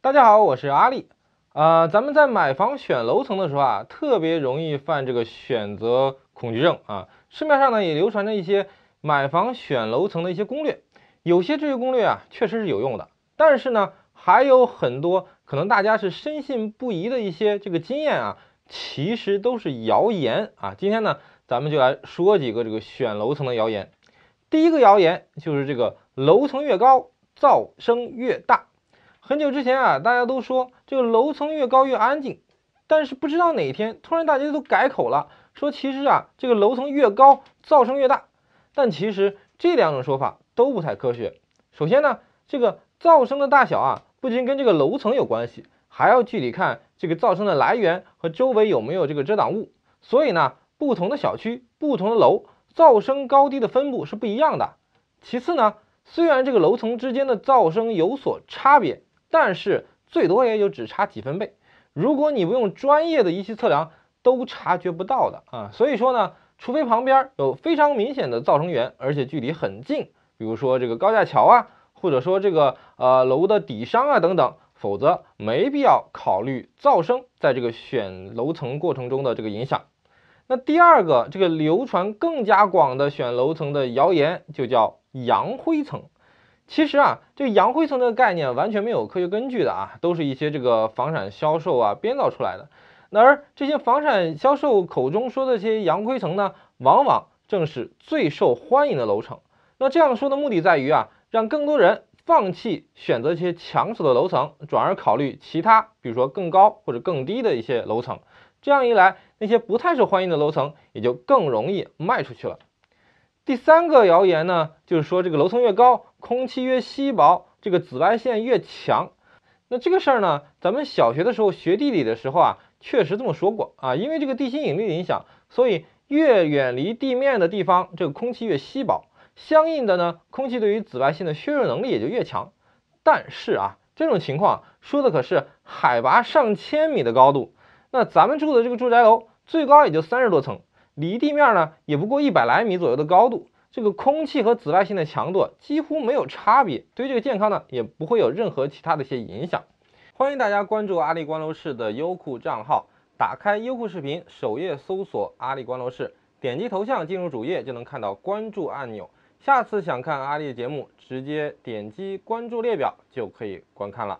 大家好，我是阿力。呃，咱们在买房选楼层的时候啊，特别容易犯这个选择恐惧症啊。市面上呢也流传着一些买房选楼层的一些攻略，有些这些攻略啊确实是有用的，但是呢还有很多可能大家是深信不疑的一些这个经验啊，其实都是谣言啊。今天呢，咱们就来说几个这个选楼层的谣言。第一个谣言就是这个楼层越高，噪声越大。很久之前啊，大家都说这个楼层越高越安静，但是不知道哪天突然大家都改口了，说其实啊这个楼层越高噪声越大。但其实这两种说法都不太科学。首先呢，这个噪声的大小啊，不仅跟这个楼层有关系，还要具体看这个噪声的来源和周围有没有这个遮挡物。所以呢，不同的小区、不同的楼。噪声高低的分布是不一样的。其次呢，虽然这个楼层之间的噪声有所差别，但是最多也就只差几分贝，如果你不用专业的仪器测量，都察觉不到的啊。所以说呢，除非旁边有非常明显的噪声源，而且距离很近，比如说这个高架桥啊，或者说这个呃楼的底商啊等等，否则没必要考虑噪声在这个选楼层过程中的这个影响。那第二个，这个流传更加广的选楼层的谣言就叫“阳灰层”。其实啊，这“阳灰层”的概念完全没有科学根据的啊，都是一些这个房产销售啊编造出来的。那而，这些房产销售口中说的这些“阳灰层”呢，往往正是最受欢迎的楼层。那这样说的目的在于啊，让更多人放弃选择一些抢手的楼层，转而考虑其他，比如说更高或者更低的一些楼层。这样一来，那些不太受欢迎的楼层也就更容易卖出去了。第三个谣言呢，就是说这个楼层越高，空气越稀薄，这个紫外线越强。那这个事儿呢，咱们小学的时候学地理的时候啊，确实这么说过啊，因为这个地心引力的影响，所以越远离地面的地方，这个空气越稀薄，相应的呢，空气对于紫外线的削弱能力也就越强。但是啊，这种情况说的可是海拔上千米的高度。那咱们住的这个住宅楼最高也就三十多层，离地面呢也不过一百来米左右的高度，这个空气和紫外线的强度几乎没有差别，对这个健康呢也不会有任何其他的一些影响。欢迎大家关注阿里观楼市的优酷账号，打开优酷视频首页搜索阿里观楼市，点击头像进入主页就能看到关注按钮，下次想看阿里的节目，直接点击关注列表就可以观看了。